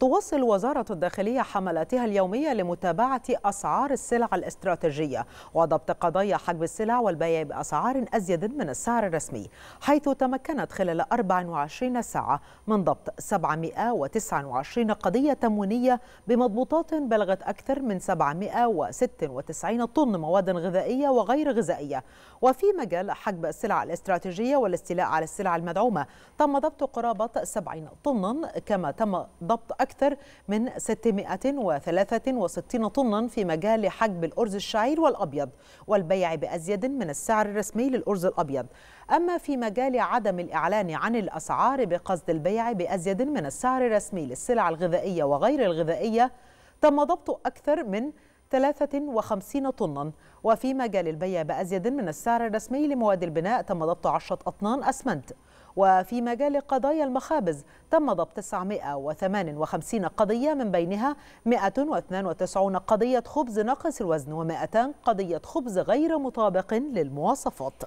تواصل وزارة الداخلية حملاتها اليومية لمتابعة أسعار السلع الاستراتيجية وضبط قضايا حجب السلع والبيع بأسعار أزيد من السعر الرسمي حيث تمكنت خلال 24 ساعة من ضبط 729 قضية تموينية بمضبوطات بلغت أكثر من 796 طن مواد غذائية وغير غذائية وفي مجال حجب السلع الاستراتيجية والاستيلاء على السلع المدعومة تم ضبط قرابة 70 طنا كما تم ضبط أكثر من 663 طنا في مجال حجب الأرز الشعير والأبيض والبيع بأزيد من السعر الرسمي للأرز الأبيض أما في مجال عدم الإعلان عن الأسعار بقصد البيع بأزيد من السعر الرسمي للسلع الغذائية وغير الغذائية تم ضبط أكثر من 53 طنا وفي مجال البيع بأزيد من السعر الرسمي لمواد البناء تم ضبط 10 أطنان أسمنت وفي مجال قضايا المخابز تم ضبط 958 قضية من بينها 192 قضية خبز ناقص الوزن و200 قضية خبز غير مطابق للمواصفات